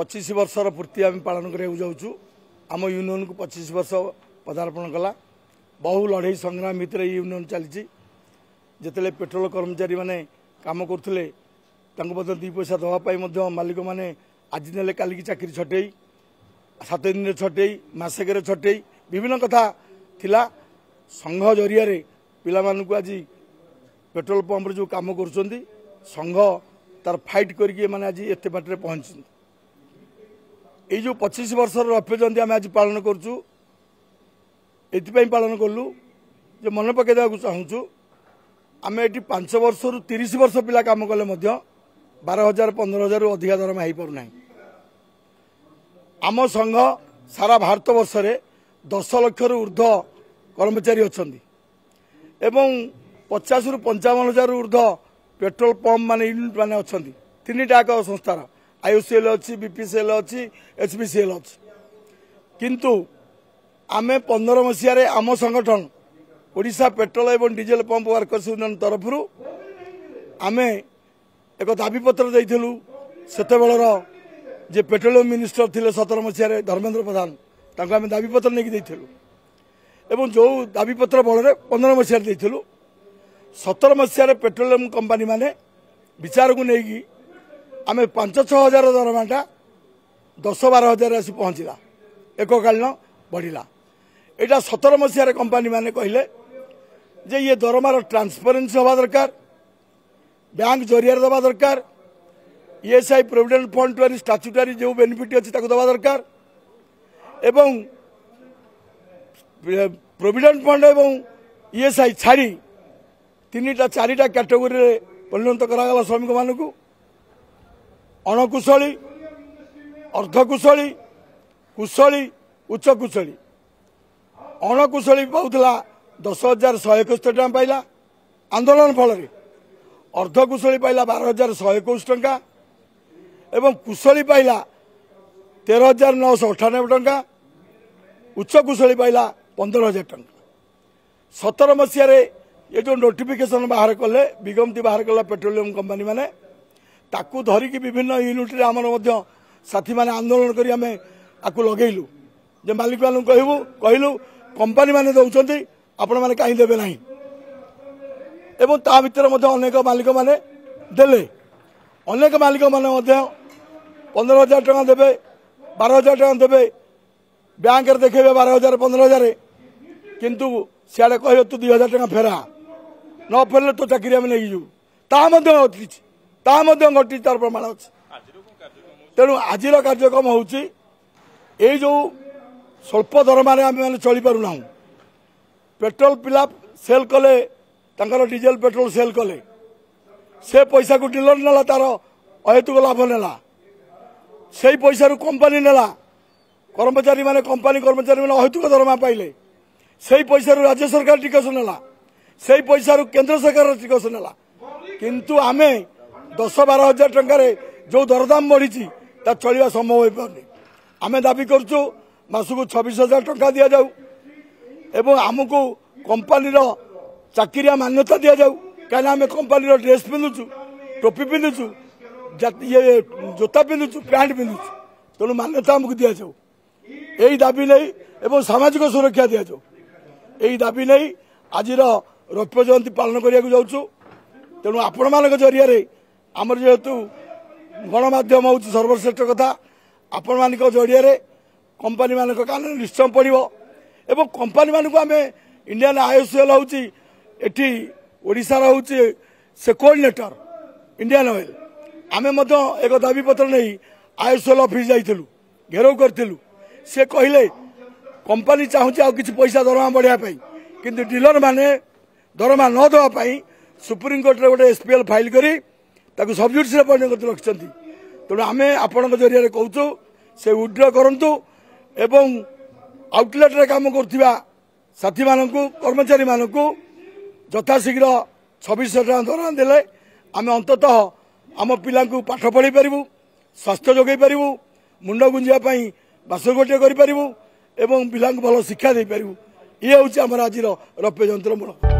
ପଚିଶ ବର୍ଷର ପୂର୍ତ୍ତି ଆମେ ପାଳନ କରିବାକୁ ଯାଉଛୁ ଆମ ୟୁନିଅନ୍କୁ ପଚିଶ ବର୍ଷ ପଦାର୍ପଣ କଲା ବହୁ ଲଢ଼େଇ ସଂଗ୍ରାମ ଭିତରେ ୟୁନିଅନ୍ ଚାଲିଛି ଯେତେବେଳେ ପେଟ୍ରୋଲ କର୍ମଚାରୀମାନେ କାମ କରୁଥିଲେ ତାଙ୍କୁ ମଧ୍ୟ ଦୁଇ ପଇସା ଦେବା ପାଇଁ ମଧ୍ୟ ମାଲିକମାନେ ଆଜି ନେଲେ କାଲିକି ଚାକିରି ଛଟେଇ ସାତ ଦିନରେ ଛଟେଇ ମାସକରେ ଛଟେଇ ବିଭିନ୍ନ କଥା ଥିଲା ସଂଘ ଜରିଆରେ ପିଲାମାନଙ୍କୁ ଆଜି ପେଟ୍ରୋଲ ପମ୍ପରେ ଯେଉଁ କାମ କରୁଛନ୍ତି ସଂଘ ତାର ଫାଇଟ୍ କରିକି ଏମାନେ ଆଜି ଏତେ ବାଟରେ ପହଞ୍ଚିଛନ୍ତି ଏଇ ଯେଉଁ ପଚିଶ ବର୍ଷର ରୌପ୍ୟ ଜୟନ୍ତୀ ଆମେ ଆଜି ପାଳନ କରୁଛୁ ଏଥିପାଇଁ ପାଳନ କଲୁ ଯେ ମନେ ପକାଇ ଦେବାକୁ ଚାହୁଁଛୁ ଆମେ ଏଠି ପାଞ୍ଚ ବର୍ଷରୁ ତିରିଶ ବର୍ଷ ପିଲା କାମ କଲେ ମଧ୍ୟ ବାର ହଜାର ପନ୍ଦର ହଜାରରୁ ଅଧିକା ଦରମା ହୋଇପାରୁନାହିଁ ଆମ ସଂଘ ସାରା ଭାରତ ବର୍ଷରେ ଦଶ ଲକ୍ଷରୁ ଉର୍ଦ୍ଧ୍ୱ କର୍ମଚାରୀ ଅଛନ୍ତି ଏବଂ ପଚାଶରୁ ପଞ୍ଚାବନ ହଜାରରୁ ଉର୍ଦ୍ଧ୍ୱ ପେଟ୍ରୋଲ ପମ୍ପ ମାନେ ୟୁନିଟ୍ ମାନେ ଅଛନ୍ତି ତିନିଟା ଏକ ସଂସ୍ଥାର ଆୟୁସିଏଲ୍ ଅଛି ବିପିସିଏଲ୍ ଅଛି ଏଚ୍ପିସିଏଲ୍ ଅଛି କିନ୍ତୁ ଆମେ ପନ୍ଦର ମସିହାରେ ଆମ ସଂଗଠନ ଓଡ଼ିଶା ପେଟ୍ରୋଲ ଏବଂ ଡିଜେଲ ପମ୍ପ ୱାର୍କର୍ସ ୟୁନିୟନ୍ ତରଫରୁ ଆମେ ଏକ ଦାବିପତ୍ର ଦେଇଥିଲୁ ସେତେବେଳର ଯେ ପେଟ୍ରୋଲିୟମ୍ ମିନିଷ୍ଟର ଥିଲେ ସତର ମସିହାରେ ଧର୍ମେନ୍ଦ୍ର ପ୍ରଧାନ ତାଙ୍କୁ ଆମେ ଦାବିପତ୍ର ନେଇକି ଦେଇଥିଲୁ ଏବଂ ଯେଉଁ ଦାବିପତ୍ର ବଳରେ ପନ୍ଦର ମସିହାରେ ଦେଇଥିଲୁ ସତର ମସିହାରେ ପେଟ୍ରୋଲିୟମ୍ କମ୍ପାନୀମାନେ ବିଚାରକୁ ନେଇକି ଆମେ ପାଞ୍ଚ ଛଅ ହଜାର ଦରମାଟା ଦଶ ବାର ହଜାର ଆସି ପହଞ୍ଚିଲା ଏକକାଳୀନ ବଢ଼ିଲା ଏଇଟା ସତର ମସିହାରେ କମ୍ପାନୀମାନେ କହିଲେ ଯେ ଇଏ ଦରମାର ଟ୍ରାନ୍ସପରେନ୍ସି ହେବା ଦରକାର ବ୍ୟାଙ୍କ ଜରିଆରେ ଦେବା ଦରକାର E S I provident fund ଟୁ ଆରି ଷ୍ଟାଚୁଟାରୀ ଯେଉଁ ବେନିଫିଟ୍ ଅଛି ତାକୁ ଦେବା ଦରକାର ଏବଂ ପ୍ରୋଭିଡେଣ୍ଟ ଫଣ୍ଡ ଏବଂ ଇ ଏସ୍ ଆଇ ଛାଡ଼ି ତିନିଟା ଚାରିଟା କ୍ୟାଟେଗୋରିରେ ପରିଣତ କରାଗଲା ଶ୍ରମିକମାନଙ୍କୁ ଅଣକୁଶଳୀ ଅର୍ଦ୍ଧକୁଶଳୀ କୁଶଳୀ ଉଚ୍ଚକୁଶଳୀ ଅଣକୁଶଳୀ ପାଉଥିଲା ଦଶ ହଜାର ଶହେ ଏକସ୍ତରୀ ଟଙ୍କା ପାଇଲା ଆନ୍ଦୋଳନ ଫଳରେ ଅର୍ଦ୍ଧକୁଶଳୀ ପାଇଲା ବାର ହଜାର ଶହେ ଏକୋଇଶ ଟଙ୍କା ଏବଂ କୁଶଳୀ ପାଇଲା ତେର ହଜାର ନଅଶହ ଅଠାନବେ ଟଙ୍କା ଉଚ୍ଚକୁଶଳୀ ପାଇଲା ପନ୍ଦର ହଜାର ଟଙ୍କା ସତର ମସିହାରେ ଏ ଯେଉଁ ନୋଟିଫିକେସନ୍ ବାହାର କଲେ ବିଜ୍ଞପ୍ତି ବାହାର କଲା ପେଟ୍ରୋଲିୟମ୍ କମ୍ପାନୀମାନେ ତାକୁ ଧରିକି ବିଭିନ୍ନ ୟୁନିଟ୍ରେ ଆମର ମଧ୍ୟ ସାଥିମାନେ ଆନ୍ଦୋଳନ କରି ଆମେ ଆକୁ ଲଗେଇଲୁ ଯେ ମାଲିକମାନଙ୍କୁ କହିବୁ କହିଲୁ କମ୍ପାନୀମାନେ ଦେଉଛନ୍ତି ଆପଣମାନେ କାହିଁ ଦେବେ ନାହିଁ ଏବଂ ତା ଭିତରେ ମଧ୍ୟ ଅନେକ ମାଲିକମାନେ ଦେଲେ ଅନେକ ମାଲିକମାନେ ମଧ୍ୟ ପନ୍ଦର ହଜାର ଟଙ୍କା ଦେବେ ବାର ହଜାର ଟଙ୍କା ଦେବେ ବ୍ୟାଙ୍କରେ ଦେଖେଇବେ ବାର ହଜାର ପନ୍ଦର ହଜାର କିନ୍ତୁ ସିଆଡ଼େ କହିବେ ତୁ ଦୁଇ ହଜାର ଟଙ୍କା ଫେରା ନ ଫେରିଲେ ତୋ ଚାକିରି ଆମେ ନେଇଯିବୁ ତାହା ମଧ୍ୟ ଅତିଛି ତାହା ମଧ୍ୟ ଘଟିଛି ତାର ପ୍ରମାଣ ଅଛି ତେଣୁ ଆଜିର କାର୍ଯ୍ୟକ୍ରମ ହେଉଛି ଏଇ ଯେଉଁ ସ୍ୱଳ୍ପ ଦରମାରେ ଆମେମାନେ ଚଳିପାରୁନାହୁଁ ପେଟ୍ରୋଲ ପିଲା ସେଲ୍ କଲେ ତାଙ୍କର ଡିଜେଲ ପେଟ୍ରୋଲ ସେଲ୍ କଲେ ସେ ପଇସାକୁ ଡିଲର ନେଲା ତାର ଅହେତୁକ ଲାଭ ନେଲା ସେଇ ପଇସାରୁ କମ୍ପାନୀ ନେଲା କର୍ମଚାରୀମାନେ କମ୍ପାନୀ କର୍ମଚାରୀମାନେ ଅହେତୁକ ଦରମା ପାଇଲେ ସେଇ ପଇସାରୁ ରାଜ୍ୟ ସରକାର ଟିକସ ନେଲା ସେଇ ପଇସାରୁ କେନ୍ଦ୍ର ସରକାର ଟିକସ ନେଲା କିନ୍ତୁ ଆମେ ଦଶ ବାର ହଜାର ଟଙ୍କାରେ ଯେଉଁ ଦରଦାମ ବଢ଼ିଛି ତା ଚଳିବା ସମ୍ଭବ ହୋଇପାରୁନି ଆମେ ଦାବି କରୁଛୁ ମାସକୁ ଛବିଶ ହଜାର ଟଙ୍କା ଦିଆଯାଉ ଏବଂ ଆମକୁ କମ୍ପାନୀର ଚାକିରିଆ ମାନ୍ୟତା ଦିଆଯାଉ କାହିଁକିନା ଆମେ କମ୍ପାନୀର ଡ୍ରେସ୍ ପିନ୍ଧୁଛୁ ଟୋପି ପିନ୍ଧୁଛୁ ଇଏ ଜୋତା ପିନ୍ଧୁଛୁ ପ୍ୟାଣ୍ଟ ପିନ୍ଧୁଛୁ ତେଣୁ ମାନ୍ୟତା ଆମକୁ ଦିଆଯାଉ ଏହି ଦାବି ନେଇ ଏବଂ ସାମାଜିକ ସୁରକ୍ଷା ଦିଆଯାଉ ଏହି ଦାବି ନେଇ ଆଜିର ରୌପ୍ୟ ଜୟନ୍ତୀ ପାଳନ କରିବାକୁ ଯାଉଛୁ ତେଣୁ ଆପଣମାନଙ୍କ ଜରିଆରେ ଆମର ଯେହେତୁ ଗଣମାଧ୍ୟମ ହେଉଛି ସର୍ବଶ୍ରେଷ୍ଠ କଥା ଆପଣମାନଙ୍କ ଜରିଆରେ କମ୍ପାନୀମାନଙ୍କ କାନରେ ନିଶ୍ଚୟ ପଡ଼ିବ ଏବଂ କମ୍ପାନୀମାନଙ୍କୁ ଆମେ ଇଣ୍ଡିଆନ୍ ଆଇଏସ୍ଏଲ୍ ହେଉଛି ଏଠି ଓଡ଼ିଶାର ହେଉଛି ସେ କୋଅର୍ଡିନେଟର ଇଣ୍ଡିଆନ୍ ଅଏଲ୍ ଆମେ ମଧ୍ୟ ଏକ ଦାବିପତ୍ର ନେଇ ଆଇଏସ୍ଏଲ୍ ଅଫିସ୍ ଯାଇଥିଲୁ ଘେରାଉ କରିଥିଲୁ ସେ କହିଲେ କମ୍ପାନୀ ଚାହୁଁଛି ଆଉ କିଛି ପଇସା ଦରମା ବଢ଼ିବା ପାଇଁ କିନ୍ତୁ ଡିଲର୍ମାନେ ଦରମା ନ ଦେବା ପାଇଁ ସୁପ୍ରିମକୋର୍ଟରେ ଗୋଟେ ଏସ୍ ପି ଏଲ୍ ଫାଇଲ୍ କରି ତାକୁ ସବ ଜୁଡ଼ିସିଆଲ ପର୍ଯ୍ୟନ୍ତ ରଖିଛନ୍ତି ତେଣୁ ଆମେ ଆପଣଙ୍କ ଜରିଆରେ କହୁଛୁ ସେ ଉଡ୍ର କରନ୍ତୁ ଏବଂ ଆଉଟଲେଟ୍ରେ କାମ କରୁଥିବା ସାଥିମାନଙ୍କୁ କର୍ମଚାରୀମାନଙ୍କୁ ଯଥାଶୀଘ୍ର ଛବିଶ ଟଙ୍କା ଦରମା ଦେଲେ ଆମେ ଅନ୍ତତଃ ଆମ ପିଲାଙ୍କୁ ପାଠ ପଢ଼ାଇ ପାରିବୁ ସ୍ୱାସ୍ଥ୍ୟ ଯୋଗାଇ ପାରିବୁ ମୁଣ୍ଡ ଗୁଞ୍ଜିବା ପାଇଁ ବାସଗୋଟିଏ କରିପାରିବୁ ଏବଂ ପିଲାଙ୍କୁ ଭଲ ଶିକ୍ଷା ଦେଇପାରିବୁ ଇଏ ହେଉଛି ଆମର ଆଜିର ରପ୍ୟ ଯନ୍ତ୍ର ମୂଳ